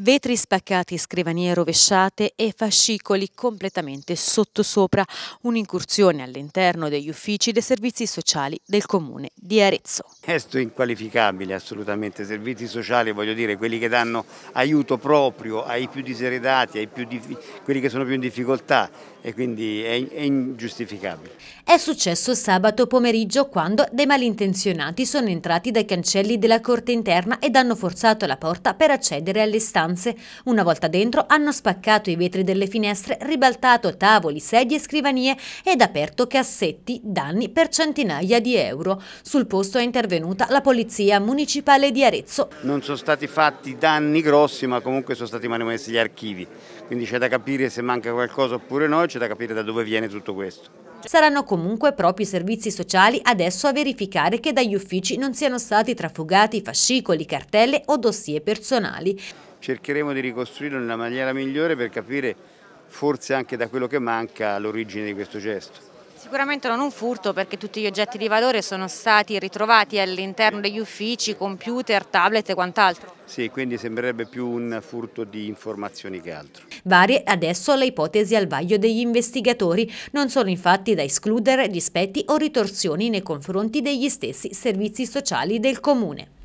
vetri spaccati, scrivanie rovesciate e fascicoli completamente sottosopra, un'incursione all'interno degli uffici dei servizi sociali del comune di Arezzo. Questo è inqualificabile assolutamente, servizi sociali voglio dire quelli che danno aiuto proprio ai più diseredati, ai più quelli che sono più in difficoltà e quindi è, è ingiustificabile. È successo sabato pomeriggio quando dei malintenzionati sono entrati dai cancelli della corte interna ed hanno forzato la porta per accedere alle stanze stanze. Una volta dentro hanno spaccato i vetri delle finestre, ribaltato tavoli, sedie e scrivanie ed aperto cassetti, danni per centinaia di euro. Sul posto è intervenuta la Polizia Municipale di Arezzo. Non sono stati fatti danni grossi ma comunque sono stati manomessi gli archivi, quindi c'è da capire se manca qualcosa oppure no, c'è da capire da dove viene tutto questo. Saranno comunque proprio i servizi sociali adesso a verificare che dagli uffici non siano stati trafugati fascicoli, cartelle o dossier personali cercheremo di ricostruirlo nella maniera migliore per capire forse anche da quello che manca l'origine di questo gesto. Sicuramente non un furto perché tutti gli oggetti di valore sono stati ritrovati all'interno degli uffici, computer, tablet e quant'altro. Sì, quindi sembrerebbe più un furto di informazioni che altro. Varie adesso le ipotesi al vaglio degli investigatori. Non sono infatti da escludere dispetti o ritorsioni nei confronti degli stessi servizi sociali del Comune.